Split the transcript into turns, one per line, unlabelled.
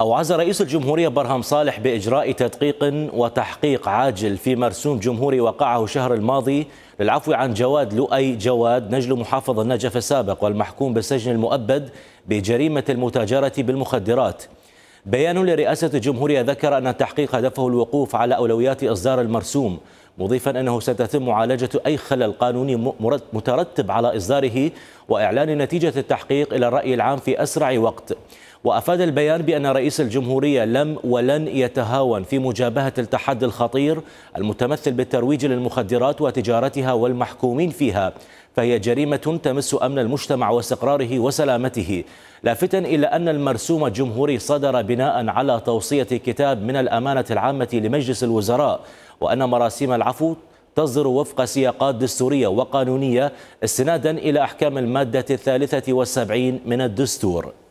أوعز رئيس الجمهورية برهم صالح بإجراء تدقيق وتحقيق عاجل في مرسوم جمهوري وقعه شهر الماضي للعفو عن جواد لؤي جواد نجل محافظ النجف السابق والمحكوم بالسجن المؤبد بجريمة المتاجرة بالمخدرات بيان لرئاسة الجمهورية ذكر أن التحقيق هدفه الوقوف على أولويات إصدار المرسوم مضيفا أنه ستتم معالجة أي خلل قانوني مترتب على إصداره وإعلان نتيجة التحقيق إلى الرأي العام في أسرع وقت وأفاد البيان بأن رئيس الجمهورية لم ولن يتهاون في مجابهة التحدي الخطير المتمثل بالترويج للمخدرات وتجارتها والمحكومين فيها فهي جريمة تمس أمن المجتمع واستقراره وسلامته لافتا إلى أن المرسوم الجمهوري صدر بناء على توصية كتاب من الأمانة العامة لمجلس الوزراء وأن مراسيم العفو تصدر وفق سياقات دستورية وقانونية استنادا إلى أحكام المادة الثالثة والسبعين من الدستور